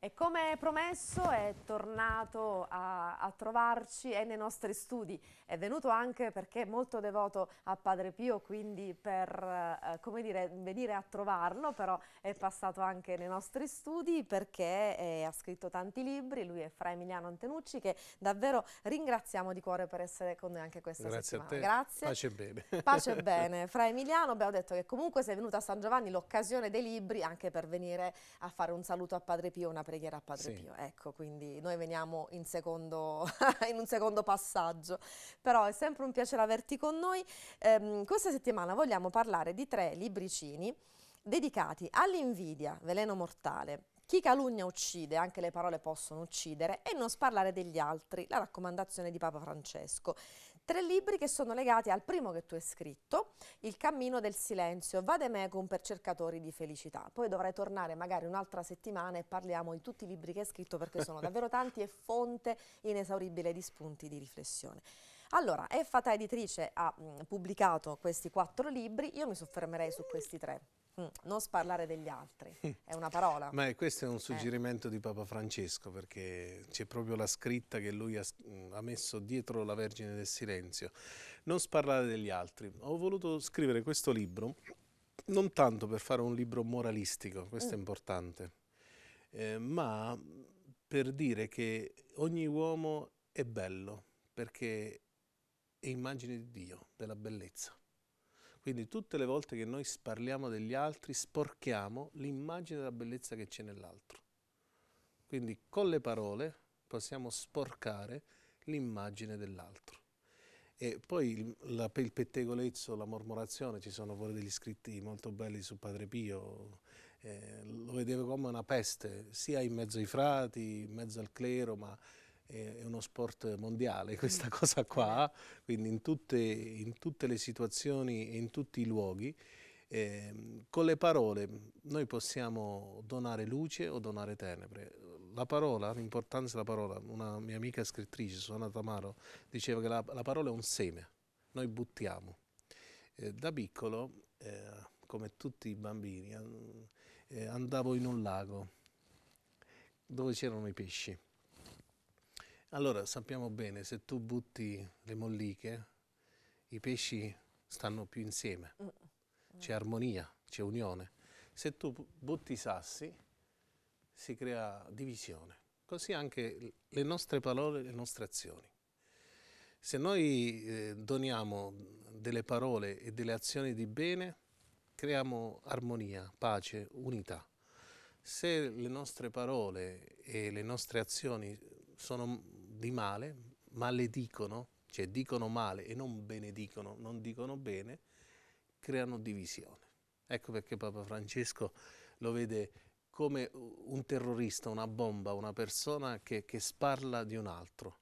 E come promesso è tornato a, a, trovarci è nei nostri studi, è venuto anche perché è molto devoto a Padre Pio, quindi per eh, dire, venire a trovarlo, però è passato anche nei nostri studi perché eh, ha scritto tanti libri, lui è Fra Emiliano Antenucci che davvero ringraziamo di cuore per essere con noi anche questa Grazie settimana. Grazie a te, Grazie. pace e bene. Pace e bene. Fra Emiliano abbiamo detto che comunque sei venuto a San Giovanni l'occasione dei libri anche per venire a fare un saluto a Padre Pio, una preghiera a Padre sì. Pio, ecco, quindi noi veniamo in, secondo, in, un secondo passaggio, però è sempre un piacere averti con noi. Ehm, questa settimana vogliamo parlare di tre libricini dedicati all'invidia, veleno mortale, chi calunnia uccide, anche le parole possono uccidere, e non sparlare degli altri, la raccomandazione di Papa Francesco. Tre libri che sono legati al primo che tu hai scritto, Il cammino del silenzio, Vademecum per cercatori di felicità. Poi dovrai tornare magari un'altra settimana e parliamo di tutti i libri che hai scritto perché sono davvero tanti e fonte inesauribile di spunti di riflessione. Allora, Effata Editrice ha mh, pubblicato questi quattro libri, io mi soffermerei su questi tre. Mm, non sparlare degli altri, è una parola. Ma questo è un eh. suggerimento eh. di Papa Francesco perché c'è proprio la scritta che lui ha, mm, ha, messo dietro la Vergine del Silenzio, non sparlare degli altri. Ho voluto scrivere questo libro non tanto per fare un libro moralistico, questo mm. è importante, eh, ma per dire che ogni uomo è bello perché è immagine di Dio, della bellezza. Quindi tutte le volte che noi sparliamo degli altri sporchiamo l'immagine della bellezza che c'è nell'altro. Quindi con le parole possiamo sporcare l'immagine dell'altro. E poi il, la, il pettegolezzo, la mormorazione, ci sono pure degli scritti molto belli su Padre Pio, eh, lo vedevo come una peste, sia in mezzo ai frati, in mezzo al clero, ma è uno sport mondiale mm. questa cosa qua, eh quindi in tutte, in tutte le situazioni e in tutti i luoghi. Eh, con le parole noi possiamo donare luce o donare tenebre. La parola, l'importanza della parola, una mia amica scrittrice, Susanna Tamaro, diceva che la, la parola è un seme, noi buttiamo. Eh, da piccolo, eh, come tutti i bambini, eh, andavo in un lago dove c'erano i pesci allora sappiamo bene, se tu butti le molliche, i pesci stanno più insieme, mm, mm. c'è armonia, c'è unione. Se tu butti i sassi, si crea divisione. Così anche le nostre parole, e le nostre azioni. Se noi eh, doniamo delle parole e delle azioni di bene, creiamo armonia, pace, unità. Se le nostre parole e le nostre azioni sono di male, maledicono, cioè dicono male e non benedicono, non dicono bene, creano divisione. Ecco perché Papa Francesco lo vede come un terrorista, una bomba, una persona che, che sparla di un altro.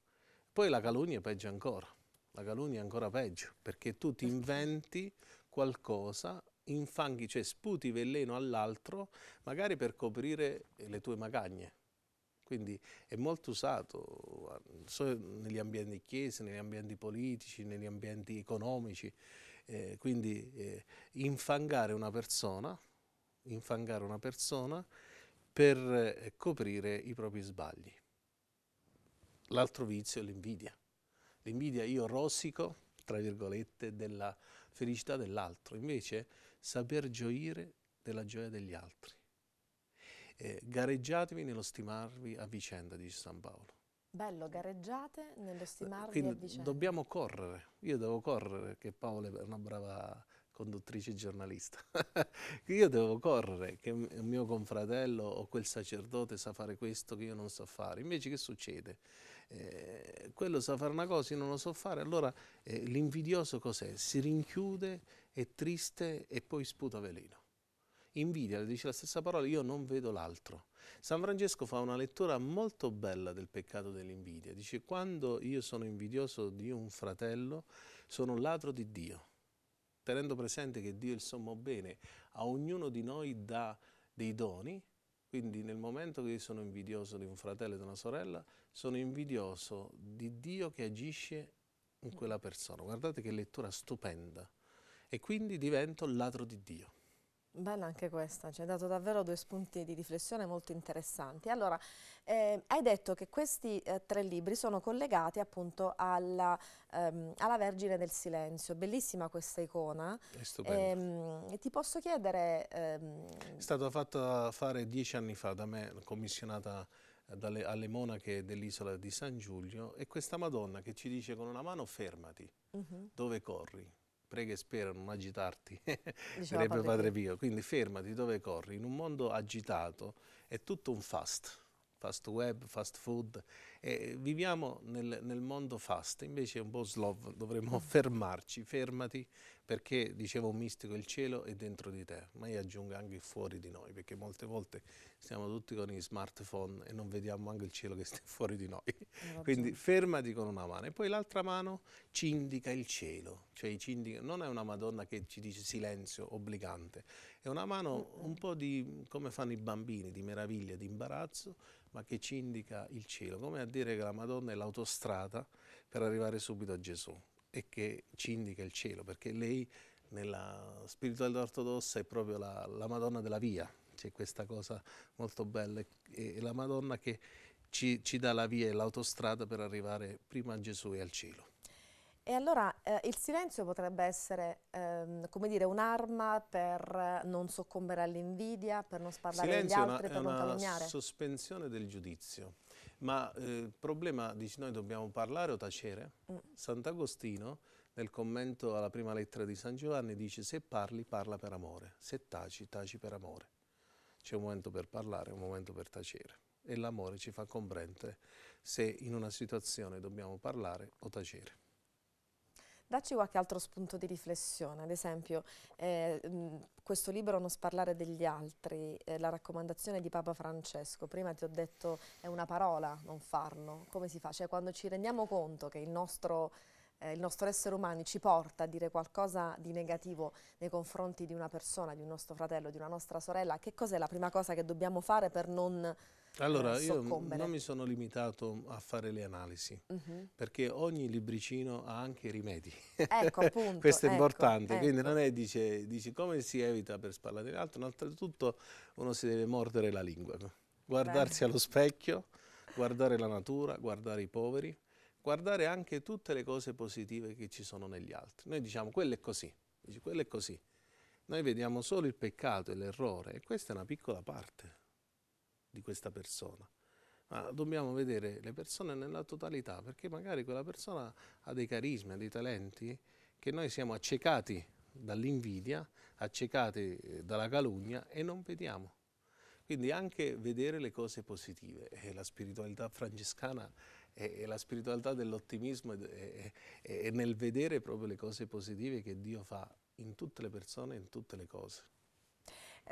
Poi la calunnia è peggio ancora, la calunnia è ancora peggio, perché tu ti certo. inventi qualcosa, infanghi, cioè sputi veleno all'altro, magari per coprire le tue magagne, quindi è molto usato negli ambienti chiese, negli ambienti politici, negli ambienti economici. Eh, quindi eh, infangare una persona, infangare una persona per eh, coprire i propri sbagli. L'altro vizio è l'invidia. L'invidia io rosico, tra virgolette, della felicità dell'altro, invece saper gioire della gioia degli altri eh, gareggiatevi nello stimarvi a vicenda, dice San Paolo. Bello, gareggiate nello eh, stimarvi Quindi a vicenda. Dobbiamo correre, io devo correre, che Paolo è una brava conduttrice giornalista. io devo correre, che il mio confratello o quel sacerdote sa fare questo che io non so fare. Invece che succede? Eh, quello sa fare una cosa, io non lo so fare. Allora eh, l'invidioso cos'è? Si rinchiude, è triste e poi sputa veleno invidia, le dice la stessa parola, io non vedo l'altro. San Francesco fa una lettura molto bella del peccato dell'invidia, dice quando io sono invidioso di un fratello sono ladro di Dio, tenendo presente che Dio è il sommo bene, a ognuno di noi dà dei doni, quindi nel momento che io sono invidioso di un fratello e di una sorella, sono invidioso di Dio che agisce in quella persona. Guardate che lettura stupenda. E quindi divento ladro di Dio. Bella anche questa, ci hai dato davvero due spunti di riflessione molto interessanti. Allora, eh, hai detto che questi eh, tre libri sono collegati appunto alla, ehm, alla, Vergine del Silenzio, bellissima questa icona. È stupenda. Eh, ti posso chiedere... Ehm... È stata fatta fare dieci anni fa da me, commissionata eh, dalle, alle monache dell'isola di San Giulio, e questa Madonna che ci dice con una mano fermati, uh -huh. dove corri? prega e spera, non agitarti, direbbe diciamo padre, padre Pio. Quindi fermati dove corri. In un mondo agitato è tutto un fast, fast web, fast food. E viviamo nel, nel mondo fast, invece è un po' slow, dovremmo fermarci, fermati perché dicevo un mistico il cielo è dentro di te, ma io aggiungo anche fuori di noi, perché molte volte siamo tutti con gli smartphone e non vediamo anche il cielo che sta fuori di noi. Quindi fermati con una mano e poi l'altra mano ci indica il cielo, cioè ci indica, non è una Madonna che ci dice silenzio obbligante, è una mano un po' di come fanno i bambini, di meraviglia, di imbarazzo, ma che ci indica il cielo, come a dire che la Madonna è l'autostrada per arrivare subito a Gesù e che ci indica il cielo, perché lei nella spiritualità ortodossa è proprio la, la Madonna della via, c'è questa cosa molto bella, è la Madonna che ci, ci dà la via e l'autostrada per arrivare prima a Gesù e al cielo. E allora eh, il silenzio potrebbe essere, ehm, come dire, un'arma per non soccombere all'invidia, per non sparlare agli altri, per non calunniare? sospensione del giudizio ma eh, il eh, problema, dici, noi dobbiamo parlare o tacere? Mm. Sant'Agostino, nel commento alla prima lettera di San Giovanni, dice se parli, parla per amore, se taci, taci per amore. C'è un momento per parlare, un momento per tacere. E l'amore ci fa comprendere se in una situazione dobbiamo parlare o tacere. Dacci qualche altro spunto di riflessione, ad esempio eh, questo libro Non sparlare degli altri, eh, la raccomandazione di Papa Francesco, prima ti ho detto è una parola non farlo, come si fa? Cioè quando ci rendiamo conto che il nostro, eh, il nostro essere umano ci porta a dire qualcosa di negativo nei confronti di una persona, di un nostro fratello, di una nostra sorella, che cos'è la prima cosa che dobbiamo fare per non allora, io non mi sono limitato a fare le analisi, uh -huh. perché ogni libricino ha anche i rimedi. Ecco, appunto. Questo è ecco, importante, ecco. quindi non è, dice, dice, come si evita per spallare l'altro, oltretutto uno si deve mordere la lingua, guardarsi Beh. allo specchio, guardare la natura, guardare i poveri, guardare anche tutte le cose positive che ci sono negli altri. Noi diciamo, quello è così, dice, quello è così. Noi vediamo solo il peccato e l'errore e questa è una piccola parte di questa persona, ma dobbiamo vedere le persone nella totalità, perché magari quella persona ha dei carismi, ha dei talenti che noi siamo accecati dall'invidia, accecati eh, dalla calunnia e non vediamo. Quindi anche vedere le cose positive, e eh, la spiritualità francescana è eh, la spiritualità dell'ottimismo e nel vedere proprio le cose positive che Dio fa in tutte le persone, e in tutte le cose.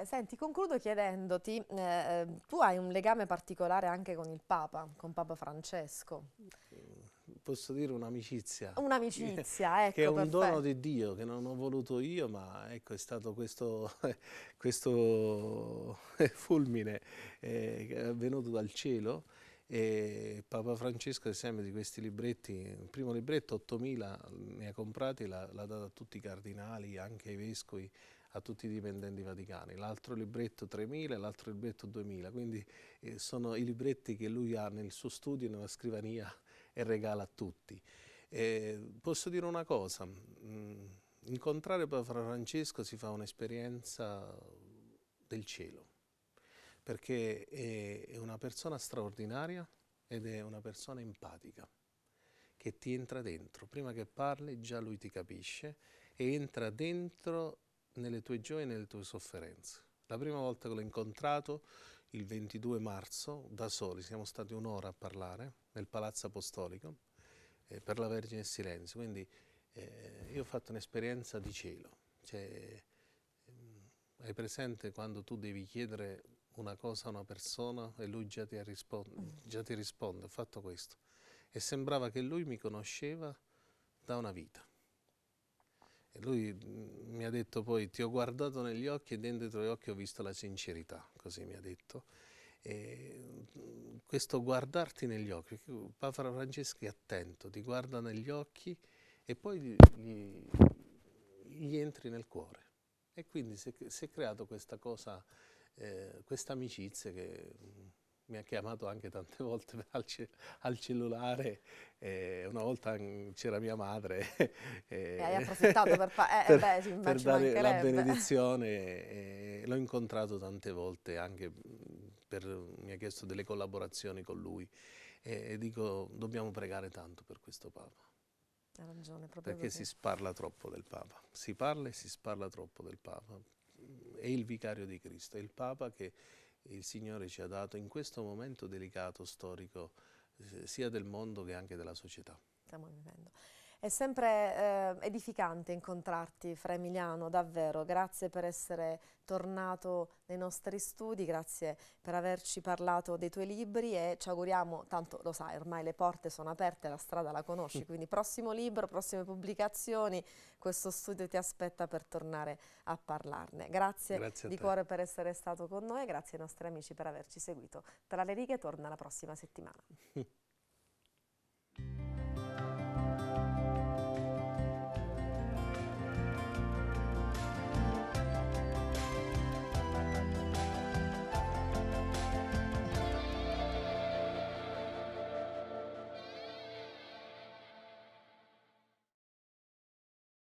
Senti, concludo chiedendoti, eh, ehm, tu hai un legame particolare anche con il Papa, con Papa Francesco. Mm, posso dire un'amicizia. Un'amicizia, ecco. Che è ecco, un perfetto. dono di Dio, che non ho voluto io, ma ecco, è stato questo, questo fulmine eh, venuto dal cielo. E Papa Francesco, ad esempio, di questi libretti, il primo libretto 8.000 ne ha comprati, l'ha dato a tutti i cardinali, anche ai vescovi, a tutti i dipendenti vaticani, l'altro libretto 3.000, l'altro libretto 2.000, quindi eh, sono i libretti che lui ha nel suo studio, nella scrivania e regala a tutti. Eh, posso dire una cosa, mh, mm, incontrare Papa Francesco si fa un'esperienza del cielo, perché è, è una persona straordinaria ed è una persona empatica che ti entra dentro, prima che parli già lui ti capisce e entra dentro nelle tue gioie e nelle tue sofferenze. La prima volta che l'ho incontrato, il 22 marzo, da soli, siamo stati un'ora a parlare nel Palazzo Apostolico eh, per la Vergine e Silenzio, quindi eh, io ho fatto un'esperienza di cielo. Cioè, ehm, hai presente quando tu devi chiedere una cosa a una persona e lui già ti, già ti risponde, ho fatto questo. E sembrava che lui mi conosceva da una vita. E lui mm, mi ha detto poi, ti ho guardato negli occhi e dentro gli occhi ho visto la sincerità, così mi ha detto. E mm, questo guardarti negli occhi, Papa Franceschi è attento, ti guarda negli occhi e poi gli, gli entri nel cuore. E quindi si è, si è creata questa cosa, eh, questa amicizia che mm, mi ha chiamato anche tante volte al, ce al cellulare, eh, una volta c'era mia madre. Eh, e hai approfittato per, eh, eh, beh, per dare la benedizione, l'ho incontrato tante volte anche mm, per, mi ha chiesto delle collaborazioni con lui e dico dobbiamo pregare tanto per questo Papa. Ha ragione, proprio perché così. si sparla troppo del Papa, si parla e si sparla troppo del Papa. È il vicario di Cristo, è il Papa che il Signore ci ha dato in questo momento delicato, storico, eh, sia del mondo che anche della società. Stiamo vivendo. È sempre eh, edificante incontrarti fra Emiliano, davvero. Grazie per essere tornato nei nostri studi, grazie per averci parlato dei tuoi libri e ci auguriamo, tanto lo sai, ormai le porte sono aperte, la strada la conosci, mm. quindi prossimo libro, prossime pubblicazioni, questo studio ti aspetta per tornare a parlarne. Grazie, grazie a di te. cuore per essere stato con noi, grazie ai nostri amici per averci seguito. Tra le righe torna la prossima settimana.